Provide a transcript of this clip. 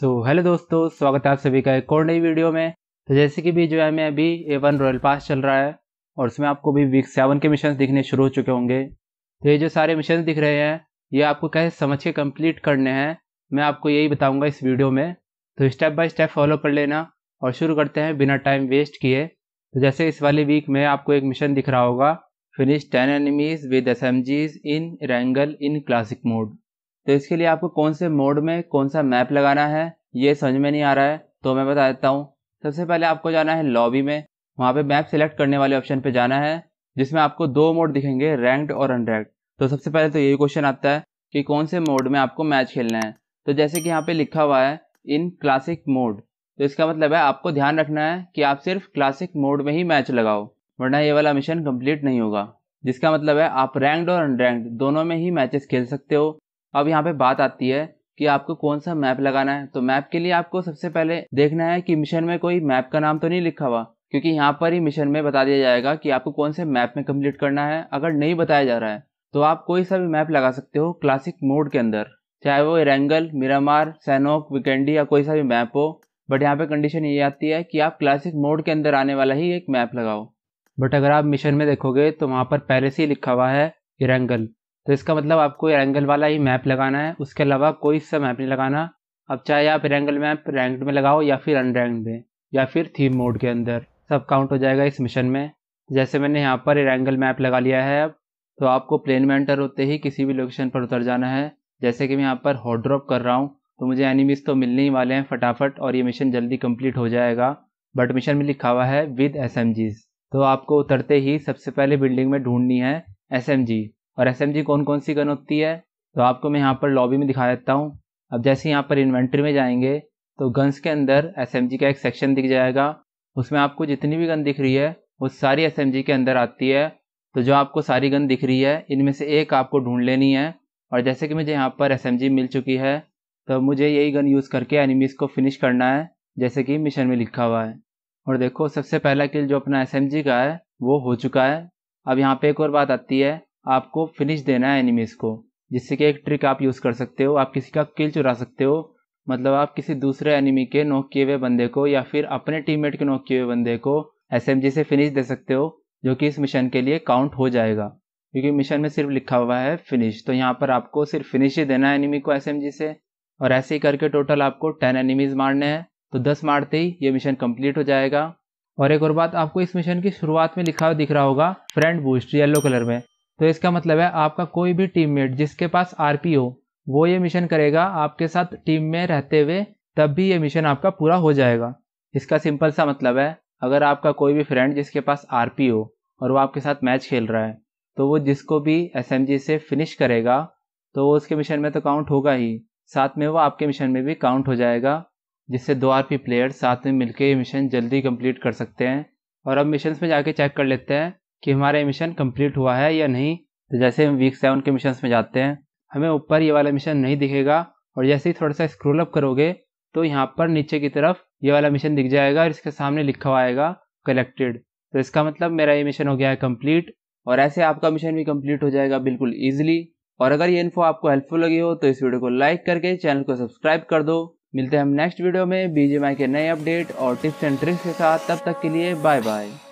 सो so, hello दोस्तों स्वागत है आप सभी का एक और नई वीडियो में तो जैसे कि भी जो है मैं अभी ए वन रॉयल पास चल रहा है और उसमें आपको भी वीक सेवन के मिशन दिखने शुरू हो चुके होंगे तो ये जो सारे मिशन दिख रहे हैं ये आपको कैसे समझ के कम्प्लीट करने हैं मैं आपको यही बताऊँगा इस वीडियो में तो स्टेप बाय स्टेप फॉलो कर लेना और शुरू करते हैं बिना टाइम वेस्ट किए तो जैसे इस वाले वीक में आपको एक मिशन दिख रहा होगा finish ten enemies with S in wrangle in classic mode तो इसके लिए आपको कौन से मोड में कौन सा मैप लगाना है ये समझ में नहीं आ रहा है तो मैं बता देता हूँ सबसे पहले आपको जाना है लॉबी में वहाँ पे मैप सेलेक्ट करने वाले ऑप्शन पे जाना है जिसमें आपको दो मोड दिखेंगे रैंक्ड और अनरैंक्ड तो सबसे पहले तो यही क्वेश्चन आता है कि कौन से मोड में आपको मैच खेलना है तो जैसे कि यहाँ पे लिखा हुआ है इन क्लासिक मोड तो इसका मतलब है आपको ध्यान रखना है कि आप सिर्फ क्लासिक मोड में ही मैच लगाओ वरना ये वाला मिशन कम्प्लीट नहीं होगा जिसका मतलब है आप रैंक्ड और अनरैंक्ड दोनों में ही मैचेस खेल सकते हो अब यहाँ पे बात आती है कि आपको कौन सा मैप लगाना है तो मैप के लिए आपको सबसे पहले देखना है कि मिशन में कोई मैप का नाम तो नहीं लिखा हुआ क्योंकि यहाँ पर ही मिशन में बता दिया जाएगा कि आपको कौन से मैप में कम्प्लीट करना है अगर नहीं बताया जा रहा है तो आप कोई सा भी मैप लगा सकते हो क्लासिक मोड के अंदर चाहे वो एरेंगल मिरामार सैनोक विकेंडी या कोई सा भी मैप हो बट यहाँ पे कंडीशन ये आती है कि आप क्लासिक मोड के अंदर आने वाला ही एक मैप लगाओ बट अगर आप मिशन में देखोगे तो वहाँ पर पहले से ही लिखा हुआ है इरेंगल तो इसका मतलब आपको एंगल वाला ही मैप लगाना है उसके अलावा कोई सा मैप नहीं लगाना अब चाहे आप एंगल मैप रैंक्ड में लगाओ या फिर अनरैंक्ड में या फिर थीम मोड के अंदर सब काउंट हो जाएगा इस मिशन में जैसे मैंने यहाँ पर एंगल मैप लगा लिया है अब तो आपको प्लेन में एंटर होते ही किसी भी लोकेशन पर उतर जाना है जैसे कि मैं यहाँ पर हॉट ड्रॉप कर रहा हूँ तो मुझे एनिमीज तो मिलने ही वाले हैं फटाफट और ये मिशन जल्दी कम्प्लीट हो जाएगा बट मिशन में लिखा हुआ है विद एस तो आपको उतरते ही सबसे पहले बिल्डिंग में ढूंढनी है एस और एस कौन कौन सी गन होती है तो आपको मैं यहाँ पर लॉबी में दिखा देता हूँ अब जैसे यहाँ पर इन्वेंट्री में जाएंगे तो गन्स के अंदर एस का एक सेक्शन दिख जाएगा उसमें आपको जितनी भी गन दिख रही है वो सारी एस के अंदर आती है तो जो आपको सारी गन दिख रही है इनमें से एक आपको ढूंढ लेनी है और जैसे कि मुझे यहाँ पर एस मिल चुकी है तो मुझे यही गन यूज़ करके एनिमीज़ को फिनिश करना है जैसे कि मिशन में लिखा हुआ है और देखो सबसे पहला किल जो अपना एस का है वो हो चुका है अब यहाँ पे एक और बात आती है आपको फिनिश देना है एनिमीज को जिससे कि एक ट्रिक आप यूज़ कर सकते हो आप किसी का किल चुरा सकते हो मतलब आप किसी दूसरे एनिमी के नोक किए हुए बंदे को या फिर अपने टीममेट के नोक किए हुए बंदे को एस से फिनिश दे सकते हो जो कि इस मिशन के लिए काउंट हो जाएगा क्योंकि मिशन में सिर्फ लिखा हुआ है फिनिश तो यहाँ पर आपको सिर्फ फिनिश ही देना है एनिमी को एस से और ऐसे ही करके टोटल आपको टेन एनिमीज मारने हैं तो दस मारते ही ये मिशन कम्प्लीट हो जाएगा और एक और बात आपको इस मिशन की शुरुआत में लिखा हुआ दिख रहा होगा फ्रेंड बूस्ट येलो कलर में तो इसका मतलब है आपका कोई भी टीममेट जिसके पास आर हो वो ये मिशन करेगा आपके साथ टीम में रहते हुए तब भी ये मिशन आपका पूरा हो जाएगा इसका सिंपल सा मतलब है अगर आपका कोई भी फ्रेंड जिसके पास आर हो और वो आपके साथ मैच खेल रहा है तो वो जिसको भी एस से फिनिश करेगा तो वो उसके मिशन में तो काउंट होगा ही साथ में वो आपके मिशन में भी काउंट हो जाएगा जिससे दो आर पी प्लेयर साथ में मिलकर ये मिशन जल्दी कंप्लीट कर सकते हैं और अब मिशन में जाके चेक कर लेते हैं कि हमारा मिशन कंप्लीट हुआ है या नहीं तो जैसे हम वीक सेवन के मिशन में जाते हैं हमें ऊपर ये वाला मिशन नहीं दिखेगा और जैसे ही थोड़ा सा स्क्रोल अप करोगे तो यहाँ पर नीचे की तरफ ये वाला मिशन दिख जाएगा और इसके सामने लिखा हुआ आएगा कलेक्टेड तो इसका मतलब मेरा ये मिशन हो गया है कम्प्लीट और ऐसे आपका मिशन भी कम्प्लीट हो जाएगा बिल्कुल ईजिली और अगर ये इन्फो आपको हेल्पफुल लगी हो तो इस वीडियो को लाइक करके चैनल को सब्सक्राइब कर दो मिलते हैं हम नेक्स्ट वीडियो में बीजेमआई के नए अपडेट और टिप्स एंड ट्रिक्स के साथ तब तक के लिए बाय बाय